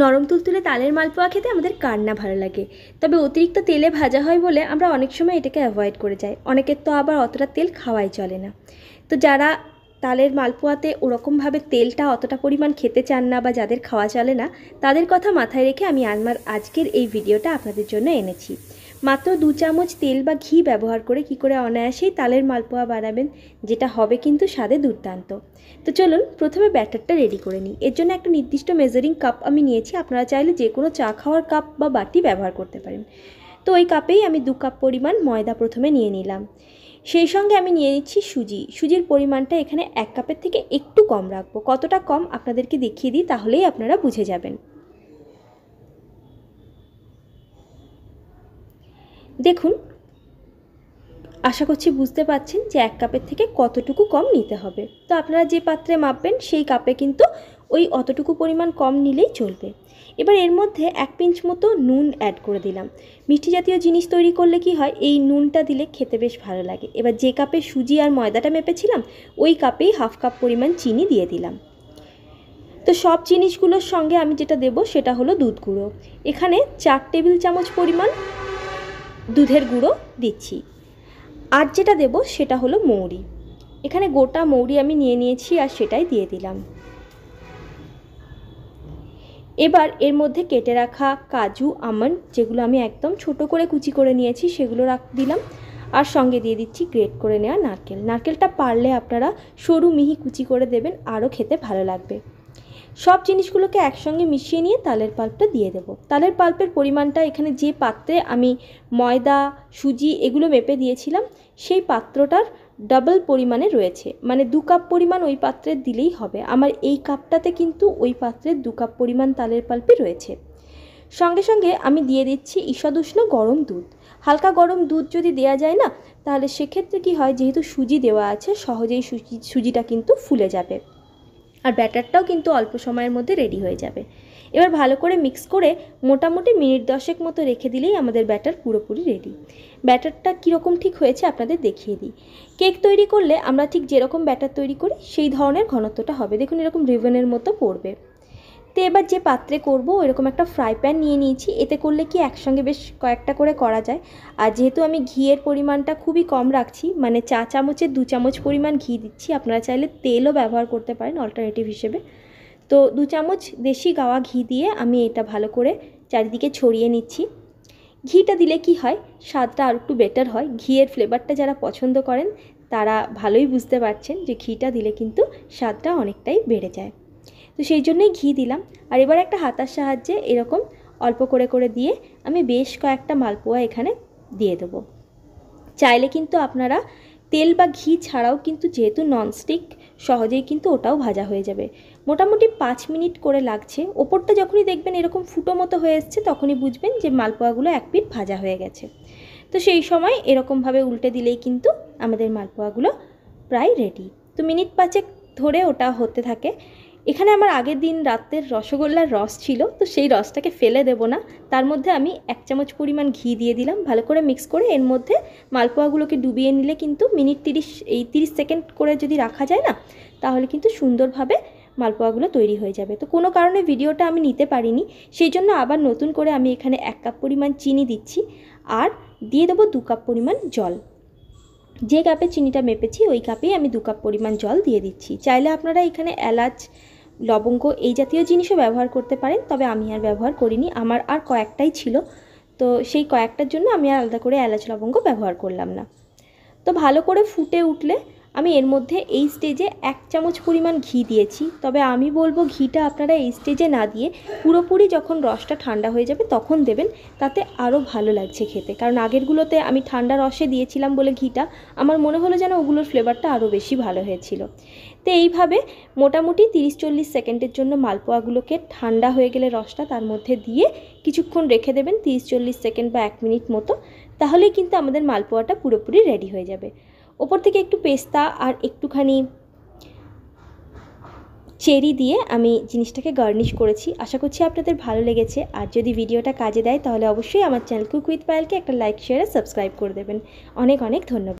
নরম তুলতুলে তালের মালপোয়া খেতে আমাদের কার না ভালো লাগে তবে অতিরিক্ত তেলে ভাজা হয় বলে আমরা অনেক সময় এটাকে অ্যাভয়েড করে যাই অনেকের তো আবার অতটা তেল খাওয়াই চলে না তো যারা তালের মালপোয়াতে ওরকমভাবে তেলটা অতটা পরিমাণ খেতে চান না বা যাদের খাওয়া চলে না তাদের কথা মাথায় রেখে আমি আমার আজকের এই ভিডিওটা আপনাদের জন্য এনেছি মাত্র দু চামচ তেল বা ঘি ব্যবহার করে কি করে অনায়াসেই তালের মালপোয়া বানাবেন যেটা হবে কিন্তু স্বাদে দুর্দান্ত তো চলুন প্রথমে ব্যাটারটা রেডি করে নিই এর জন্য একটা নির্দিষ্ট মেজারিং কাপ আমি নিয়েছি আপনারা চাইলে যে কোনো চা খাওয়ার কাপ বা বাটি ব্যবহার করতে পারেন তো ওই কাপেই আমি দু কাপ পরিমাণ ময়দা প্রথমে নিয়ে নিলাম সেই সঙ্গে আমি নিয়ে নিচ্ছি সুজি সুজির পরিমাণটা এখানে এক কাপের থেকে একটু কম রাখবো কতটা কম আপনাদেরকে দেখিয়ে দিই তাহলেই আপনারা বুঝে যাবেন দেখুন আশা করছি বুঝতে পাচ্ছেন যে এক কাপের থেকে কতটুকু কম নিতে হবে তো আপনারা যে পাত্রে মাপবেন সেই কাপে কিন্তু ওই অতটুকু পরিমাণ কম নিলেই চলবে এবার এর মধ্যে এক পিঞ্চ মতো নুন অ্যাড করে দিলাম মিষ্টি জাতীয় জিনিস তৈরি করলে কি হয় এই নুনটা দিলে খেতে বেশ ভালো লাগে এবার যে কাপে সুজি আর ময়দাটা মেপেছিলাম ওই কাপেই হাফ কাপ পরিমাণ চিনি দিয়ে দিলাম তো সব জিনিসগুলোর সঙ্গে আমি যেটা দেব সেটা হলো দুধ গুঁড়ো এখানে চার টেবিল চামচ পরিমাণ দুধের গুঁড়ো দিচ্ছি আর যেটা দেব সেটা হলো মৌরি এখানে গোটা মৌরি আমি নিয়ে নিয়েছি আর সেটাই দিয়ে দিলাম এবার এর মধ্যে কেটে রাখা কাজু আমন্ড যেগুলো আমি একদম ছোট করে কুচি করে নিয়েছি সেগুলো রাখ দিলাম আর সঙ্গে দিয়ে দিচ্ছি গ্রেট করে নেওয়া নারকেল নারকেলটা পারলে আপনারা সরু মিহি কুচি করে দেবেন আরও খেতে ভালো লাগবে সব জিনিসগুলোকে একসঙ্গে মিশিয়ে নিয়ে তালের পাল্পটা দিয়ে দেব তালের পাল্পের পরিমাণটা এখানে যে পাত্রে আমি ময়দা সুজি এগুলো মেপে দিয়েছিলাম সেই পাত্রটার ডাবল পরিমাণে রয়েছে মানে দু কাপ পরিমাণ ওই পাত্রে দিলেই হবে আমার এই কাপটাতে কিন্তু ওই পাত্রের দু কাপ পরিমাণ তালের পাল্পে রয়েছে সঙ্গে সঙ্গে আমি দিয়ে দিচ্ছি ঈষদুষ্ণ গরম দুধ হালকা গরম দুধ যদি দেয়া যায় না তাহলে সেক্ষেত্রে কি হয় যেহেতু সুজি দেওয়া আছে সহজেই সুজি সুজিটা কিন্তু ফুলে যাবে আর ব্যাটারটাও কিন্তু অল্প সময়ের মধ্যে রেডি হয়ে যাবে এবার ভালো করে মিক্স করে মোটামুটি মিনিট দশেক মতো রেখে দিলেই আমাদের ব্যাটার পুরোপুরি রেডি ব্যাটারটা কীরকম ঠিক হয়েছে আপনাদের দেখিয়ে দিই কেক তৈরি করলে আমরা ঠিক যেরকম ব্যাটার তৈরি করি সেই ধরনের ঘনত্বটা হবে দেখুন এরকম রিভেনের মতো পড়বে তো এবার যে পাত্রে করব এরকম একটা ফ্রাই প্যান নিয়ে নিয়েছি এতে করলে কি একসঙ্গে বেশ কয়েকটা করে করা যায় আর যেহেতু আমি ঘিয়ের পরিমাণটা খুবই কম রাখছি মানে চা চামচের দু চামচ পরিমাণ ঘি দিচ্ছি আপনারা চাইলে তেলও ব্যবহার করতে পারেন অল্টারনেটিভ হিসেবে তো দু চামচ দেশি গাওয়া ঘি দিয়ে আমি এটা ভালো করে চারিদিকে ছড়িয়ে নিচ্ছি ঘিটা দিলে কি হয় স্বাদটা আর একটু বেটার হয় ঘিয়ের ফ্লেভারটা যারা পছন্দ করেন তারা ভালোই বুঝতে পারছেন যে ঘিটা দিলে কিন্তু স্বাদটা অনেকটাই বেড়ে যায় তো সেই জন্যই ঘি দিলাম আর এবার একটা হাতার সাহায্যে এরকম অল্প করে করে দিয়ে আমি বেশ কয়েকটা মালপোয়া এখানে দিয়ে দেবো চাইলে কিন্তু আপনারা তেল বা ঘি ছাড়াও কিন্তু যেহেতু ননস্টিক সহজেই কিন্তু ওটাও ভাজা হয়ে যাবে মোটামুটি পাঁচ মিনিট করে লাগছে ওপরটা যখনই দেখবেন এরকম ফুটো মতো হয়ে এসছে তখনই বুঝবেন যে মালপোয়াগুলো এক পিঠ ভাজা হয়ে গেছে তো সেই সময় এরকমভাবে উল্টে দিলেই কিন্তু আমাদের মালপোয়াগুলো প্রায় রেডি তো মিনিট পাঁচেক ধরে ওটা হতে থাকে এখানে আমার আগের দিন রাতের রসগোল্লার রস ছিল তো সেই রসটাকে ফেলে দেব না তার মধ্যে আমি এক চামচ পরিমাণ ঘি দিয়ে দিলাম ভালো করে মিক্স করে এর মধ্যে মালপোয়াগুলোকে ডুবিয়ে নিলে কিন্তু মিনিট তিরিশ এই তিরিশ সেকেন্ড করে যদি রাখা যায় না তাহলে কিন্তু সুন্দরভাবে মালপোয়াগুলো তৈরি হয়ে যাবে তো কোনো কারণে ভিডিওটা আমি নিতে পারিনি সেই জন্য আবার নতুন করে আমি এখানে এক কাপ পরিমাণ চিনি দিচ্ছি আর দিয়ে দেবো দু কাপ পরিমাণ জল যে কাপে চিনিটা মেপেছি ওই কাপেই আমি দু কাপ পরিমাণ জল দিয়ে দিচ্ছি চাইলে আপনারা এখানে এলাচ লবঙ্গ এই জাতীয় জিনিসও ব্যবহার করতে পারেন তবে আমি আর ব্যবহার করিনি আমার আর কয়েকটাই ছিল তো সেই কয়েকটার জন্য আমি আলাদা করে এলাচ লবঙ্গ ব্যবহার করলাম না তো ভালো করে ফুটে উঠলে আমি এর মধ্যে এই স্টেজে এক চামচ পরিমাণ ঘি দিয়েছি তবে আমি বলবো ঘিটা আপনারা এই স্টেজে না দিয়ে পুরোপুরি যখন রসটা ঠান্ডা হয়ে যাবে তখন দেবেন তাতে আরও ভালো লাগছে খেতে কারণ আগেরগুলোতে আমি ঠান্ডা রসে দিয়েছিলাম বলে ঘিটা আমার মনে হলো যেন ওগুলোর ফ্লেভারটা আরও বেশি ভালো হয়েছিল তো এইভাবে মোটামুটি তিরিশ চল্লিশ সেকেন্ডের জন্য মালপোয়াগুলোকে ঠান্ডা হয়ে গেলে রসটা তার মধ্যে দিয়ে কিছুক্ষণ রেখে দেবেন তিরিশ চল্লিশ সেকেন্ড বা এক মিনিট মতো তাহলেই কিন্তু আমাদের মালপোয়াটা পুরোপুরি রেডি হয়ে যাবে ওপর থেকে একটু পেস্তা আর একটুখানি চেরি দিয়ে আমি জিনিসটাকে গার্নিশ করেছি আশা করছি আপনাদের ভালো লেগেছে আর যদি ভিডিওটা কাজে দেয় তাহলে অবশ্যই আমার চ্যানেল কুক উইথ পায়েলকে একটা লাইক শেয়ার সাবস্ক্রাইব করে দেবেন অনেক অনেক ধন্যবাদ